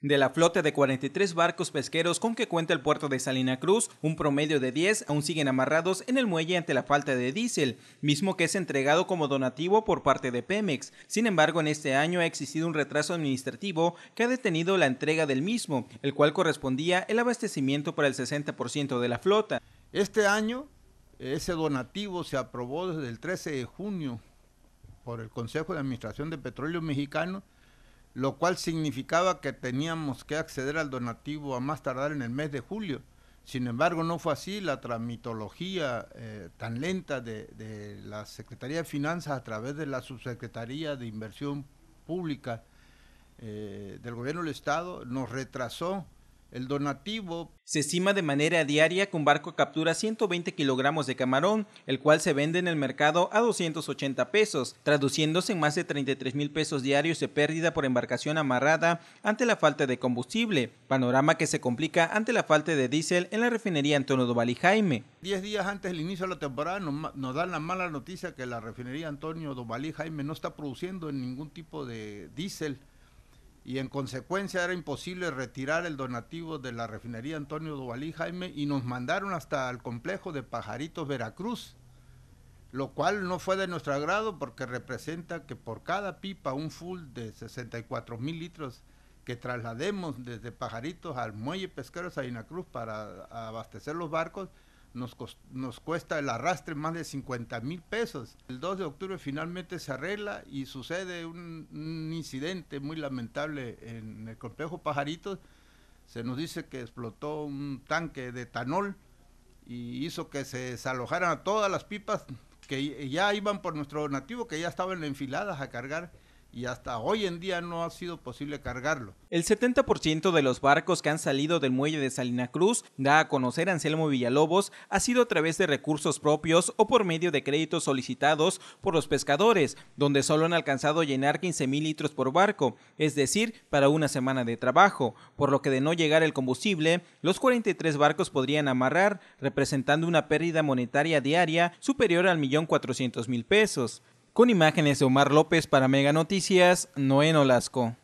De la flota de 43 barcos pesqueros con que cuenta el puerto de Salina Cruz, un promedio de 10 aún siguen amarrados en el muelle ante la falta de diésel, mismo que es entregado como donativo por parte de Pemex. Sin embargo, en este año ha existido un retraso administrativo que ha detenido la entrega del mismo, el cual correspondía el abastecimiento para el 60% de la flota. Este año, ese donativo se aprobó desde el 13 de junio por el Consejo de Administración de Petróleo Mexicano lo cual significaba que teníamos que acceder al donativo a más tardar en el mes de julio. Sin embargo, no fue así. La tramitología eh, tan lenta de, la Secretaría de Finanzas a través de la Subsecretaría de Inversión Pública eh, del Gobierno del Estado nos retrasó el donativo se estima de manera diaria que un barco captura 120 kilogramos de camarón, el cual se vende en el mercado a 280 pesos, traduciéndose en más de 33 mil pesos diarios de pérdida por embarcación amarrada ante la falta de combustible, panorama que se complica ante la falta de diésel en la refinería Antonio Doval Jaime. Diez días antes del inicio de la temporada nos, dan la mala noticia que la refinería Antonio Doval Jaime no está produciendo ningún tipo de diésel y en consecuencia era imposible retirar el donativo de la refinería Antonio Duvalí Jaime y nos mandaron hasta el complejo de Pajaritos Veracruz, lo cual no fue de nuestro agrado porque representa que por cada pipa un full de 64 mil litros que traslademos desde Pajaritos al muelle pesquero Sabina Cruz para abastecer los barcos, nos, nos cuesta el arrastre más de 50 mil pesos. El 2 de octubre finalmente se arregla y sucede un, incidente muy lamentable en el complejo Pajaritos. Se nos dice que explotó un tanque de etanol y hizo que se desalojaran a todas las pipas que ya iban por nuestro nativo, que ya estaban enfiladas a cargar y hasta hoy en día no ha sido posible cargarlo. El 70% de los barcos que han salido del muelle de Salina Cruz, da a conocer Anselmo Villalobos, ha sido a través de recursos propios o por medio de créditos solicitados por los pescadores, donde solo han alcanzado llenar 15 mil litros por barco, es decir, para una semana de trabajo, por lo que de no llegar el combustible, los 43 barcos podrían amarrar, representando una pérdida monetaria diaria superior al millón cuatrocientos mil pesos. Con imágenes de Omar López para Mega Noticias, Noé Olasco.